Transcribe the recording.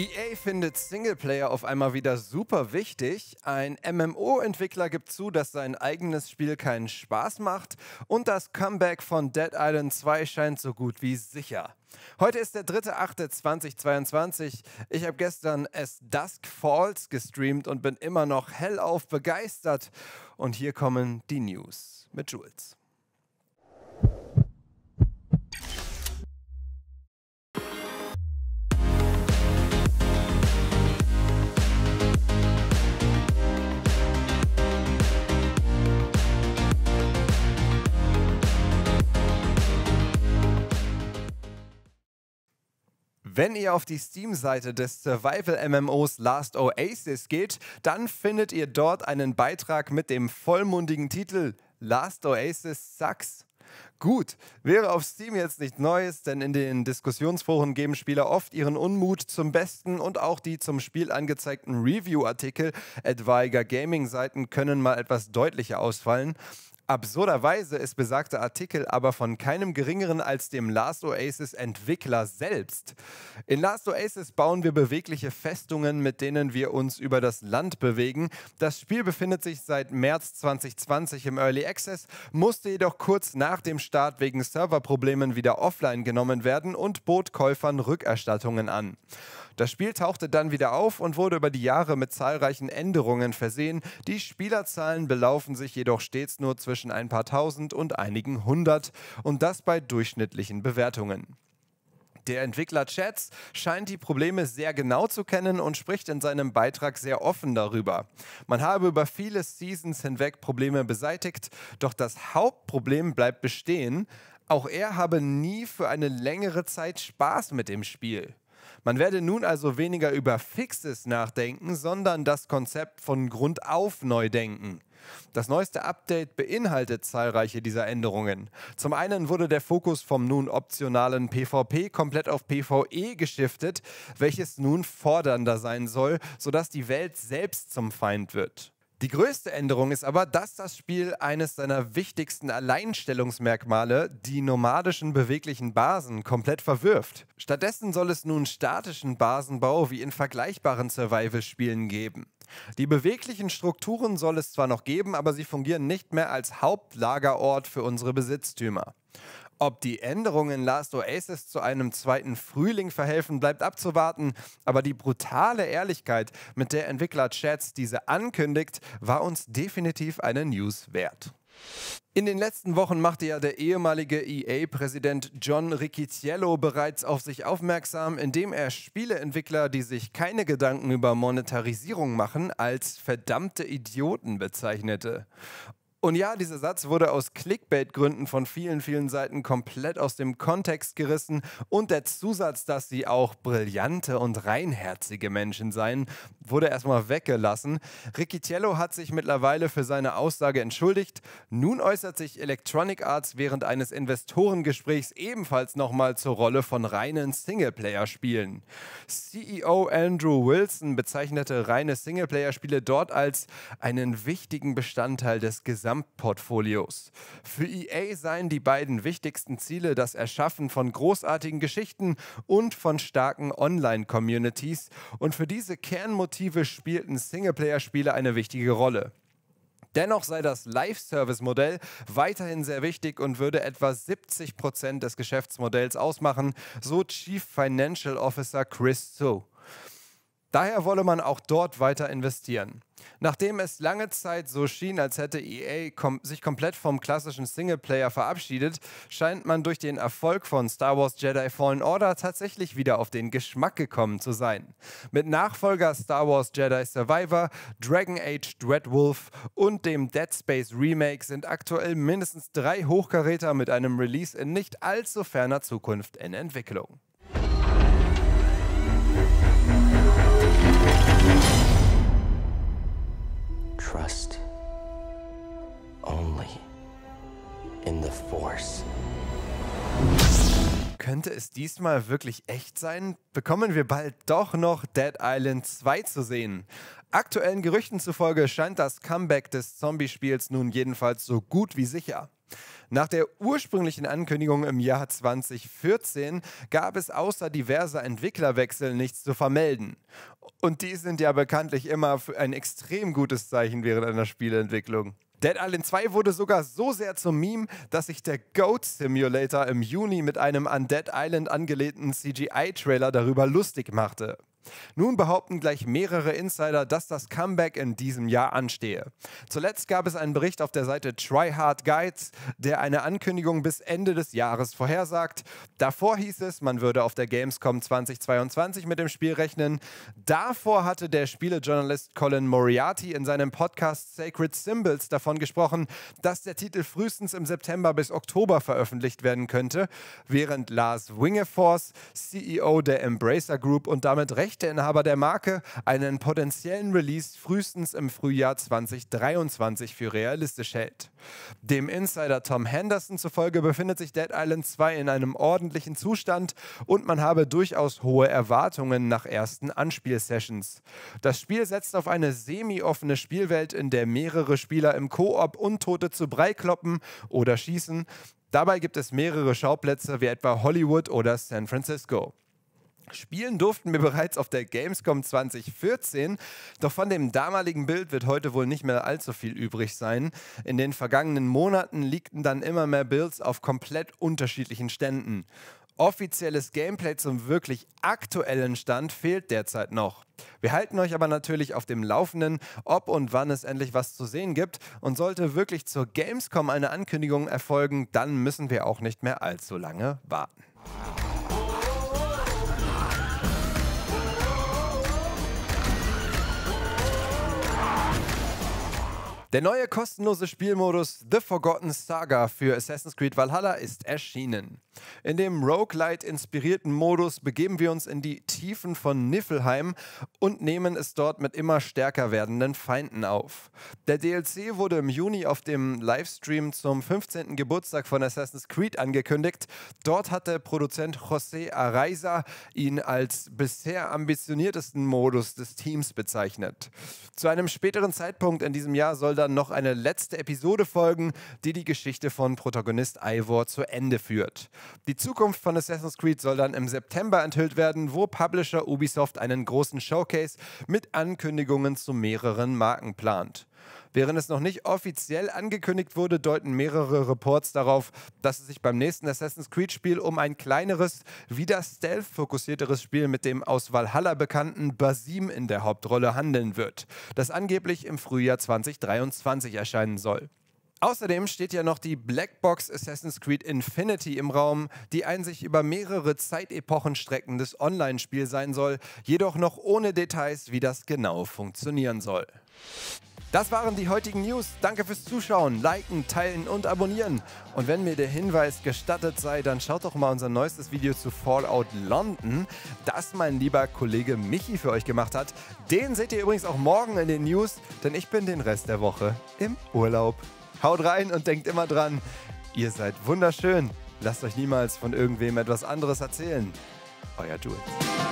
EA findet Singleplayer auf einmal wieder super wichtig. Ein MMO-Entwickler gibt zu, dass sein eigenes Spiel keinen Spaß macht. Und das Comeback von Dead Island 2 scheint so gut wie sicher. Heute ist der 3.8.2022. Ich habe gestern es Dusk Falls gestreamt und bin immer noch hellauf begeistert. Und hier kommen die News mit Jules. Wenn ihr auf die Steam-Seite des Survival-MMOs Last Oasis geht, dann findet ihr dort einen Beitrag mit dem vollmundigen Titel Last Oasis Sucks. Gut, wäre auf Steam jetzt nicht Neues, denn in den Diskussionsforen geben Spieler oft ihren Unmut zum Besten und auch die zum Spiel angezeigten Review-Artikel etwaiger Gaming-Seiten können mal etwas deutlicher ausfallen. Absurderweise ist besagter Artikel aber von keinem geringeren als dem Last Oasis Entwickler selbst. In Last Oasis bauen wir bewegliche Festungen, mit denen wir uns über das Land bewegen. Das Spiel befindet sich seit März 2020 im Early Access, musste jedoch kurz nach dem Start wegen Serverproblemen wieder offline genommen werden und bot Käufern Rückerstattungen an. Das Spiel tauchte dann wieder auf und wurde über die Jahre mit zahlreichen Änderungen versehen. Die Spielerzahlen belaufen sich jedoch stets nur zwischen ein paar tausend und einigen hundert und das bei durchschnittlichen Bewertungen. Der Entwickler Chats scheint die Probleme sehr genau zu kennen und spricht in seinem Beitrag sehr offen darüber. Man habe über viele Seasons hinweg Probleme beseitigt, doch das Hauptproblem bleibt bestehen. Auch er habe nie für eine längere Zeit Spaß mit dem Spiel. Man werde nun also weniger über Fixes nachdenken, sondern das Konzept von Grund auf neu denken. Das neueste Update beinhaltet zahlreiche dieser Änderungen. Zum einen wurde der Fokus vom nun optionalen PvP komplett auf PvE geschiftet, welches nun fordernder sein soll, sodass die Welt selbst zum Feind wird. Die größte Änderung ist aber, dass das Spiel eines seiner wichtigsten Alleinstellungsmerkmale, die nomadischen beweglichen Basen, komplett verwirft. Stattdessen soll es nun statischen Basenbau wie in vergleichbaren Survival-Spielen geben. Die beweglichen Strukturen soll es zwar noch geben, aber sie fungieren nicht mehr als Hauptlagerort für unsere Besitztümer. Ob die Änderungen in Last Oasis zu einem zweiten Frühling verhelfen, bleibt abzuwarten, aber die brutale Ehrlichkeit, mit der Entwickler Chats diese ankündigt, war uns definitiv eine News wert. In den letzten Wochen machte ja der ehemalige EA-Präsident John Ricciello bereits auf sich aufmerksam, indem er Spieleentwickler, die sich keine Gedanken über Monetarisierung machen, als verdammte Idioten bezeichnete. Und ja, dieser Satz wurde aus Clickbait-Gründen von vielen, vielen Seiten komplett aus dem Kontext gerissen und der Zusatz, dass sie auch brillante und reinherzige Menschen seien, wurde erstmal weggelassen. Riccitiello hat sich mittlerweile für seine Aussage entschuldigt. Nun äußert sich Electronic Arts während eines Investorengesprächs ebenfalls nochmal zur Rolle von reinen Singleplayer-Spielen. CEO Andrew Wilson bezeichnete reine Singleplayer-Spiele dort als einen wichtigen Bestandteil des gesamten Gesamtportfolios. Für EA seien die beiden wichtigsten Ziele das Erschaffen von großartigen Geschichten und von starken Online-Communities und für diese Kernmotive spielten Singleplayer-Spiele eine wichtige Rolle. Dennoch sei das Live-Service-Modell weiterhin sehr wichtig und würde etwa 70 Prozent des Geschäftsmodells ausmachen, so Chief Financial Officer Chris So. Daher wolle man auch dort weiter investieren. Nachdem es lange Zeit so schien, als hätte EA kom sich komplett vom klassischen Singleplayer verabschiedet, scheint man durch den Erfolg von Star Wars Jedi Fallen Order tatsächlich wieder auf den Geschmack gekommen zu sein. Mit Nachfolger Star Wars Jedi Survivor, Dragon Age Dreadwolf und dem Dead Space Remake sind aktuell mindestens drei Hochkaräter mit einem Release in nicht allzu ferner Zukunft in Entwicklung. Könnte es diesmal wirklich echt sein? Bekommen wir bald doch noch Dead Island 2 zu sehen? Aktuellen Gerüchten zufolge scheint das Comeback des Zombie-Spiels nun jedenfalls so gut wie sicher. Nach der ursprünglichen Ankündigung im Jahr 2014 gab es außer diverser Entwicklerwechsel nichts zu vermelden. Und die sind ja bekanntlich immer für ein extrem gutes Zeichen während einer Spielentwicklung. Dead Island 2 wurde sogar so sehr zum Meme, dass sich der Goat Simulator im Juni mit einem an Dead Island angelehnten CGI-Trailer darüber lustig machte. Nun behaupten gleich mehrere Insider, dass das Comeback in diesem Jahr anstehe. Zuletzt gab es einen Bericht auf der Seite Try Hard Guides, der eine Ankündigung bis Ende des Jahres vorhersagt. Davor hieß es, man würde auf der Gamescom 2022 mit dem Spiel rechnen. Davor hatte der Spielejournalist Colin Moriarty in seinem Podcast Sacred Symbols davon gesprochen, dass der Titel frühestens im September bis Oktober veröffentlicht werden könnte, während Lars Wingeforce, CEO der Embracer Group und damit recht Rechteinhaber der Marke einen potenziellen Release frühestens im Frühjahr 2023 für realistisch hält. Dem Insider Tom Henderson zufolge befindet sich Dead Island 2 in einem ordentlichen Zustand und man habe durchaus hohe Erwartungen nach ersten Anspielsessions. Das Spiel setzt auf eine semi-offene Spielwelt, in der mehrere Spieler im Koop Untote zu Brei kloppen oder schießen. Dabei gibt es mehrere Schauplätze wie etwa Hollywood oder San Francisco. Spielen durften wir bereits auf der Gamescom 2014, doch von dem damaligen Bild wird heute wohl nicht mehr allzu viel übrig sein. In den vergangenen Monaten liegten dann immer mehr Builds auf komplett unterschiedlichen Ständen. Offizielles Gameplay zum wirklich aktuellen Stand fehlt derzeit noch. Wir halten euch aber natürlich auf dem Laufenden, ob und wann es endlich was zu sehen gibt. Und sollte wirklich zur Gamescom eine Ankündigung erfolgen, dann müssen wir auch nicht mehr allzu lange warten. Der neue kostenlose Spielmodus The Forgotten Saga für Assassin's Creed Valhalla ist erschienen. In dem Roguelite-inspirierten Modus begeben wir uns in die Tiefen von Niflheim und nehmen es dort mit immer stärker werdenden Feinden auf. Der DLC wurde im Juni auf dem Livestream zum 15. Geburtstag von Assassin's Creed angekündigt. Dort hatte Produzent José Araiza ihn als bisher ambitioniertesten Modus des Teams bezeichnet. Zu einem späteren Zeitpunkt in diesem Jahr soll dann noch eine letzte Episode folgen, die die Geschichte von Protagonist Ivor zu Ende führt. Die Zukunft von Assassin's Creed soll dann im September enthüllt werden, wo Publisher Ubisoft einen großen Showcase mit Ankündigungen zu mehreren Marken plant. Während es noch nicht offiziell angekündigt wurde, deuten mehrere Reports darauf, dass es sich beim nächsten Assassin's Creed-Spiel um ein kleineres, wieder Stealth-fokussierteres Spiel mit dem aus Valhalla bekannten Basim in der Hauptrolle handeln wird, das angeblich im Frühjahr 2023 erscheinen soll. Außerdem steht ja noch die Blackbox Assassin's Creed Infinity im Raum, die ein sich über mehrere Zeitepochen streckendes Online-Spiel sein soll, jedoch noch ohne Details, wie das genau funktionieren soll. Das waren die heutigen News. Danke fürs Zuschauen, liken, teilen und abonnieren. Und wenn mir der Hinweis gestattet sei, dann schaut doch mal unser neuestes Video zu Fallout London, das mein lieber Kollege Michi für euch gemacht hat. Den seht ihr übrigens auch morgen in den News, denn ich bin den Rest der Woche im Urlaub. Haut rein und denkt immer dran, ihr seid wunderschön. Lasst euch niemals von irgendwem etwas anderes erzählen. Euer Jules.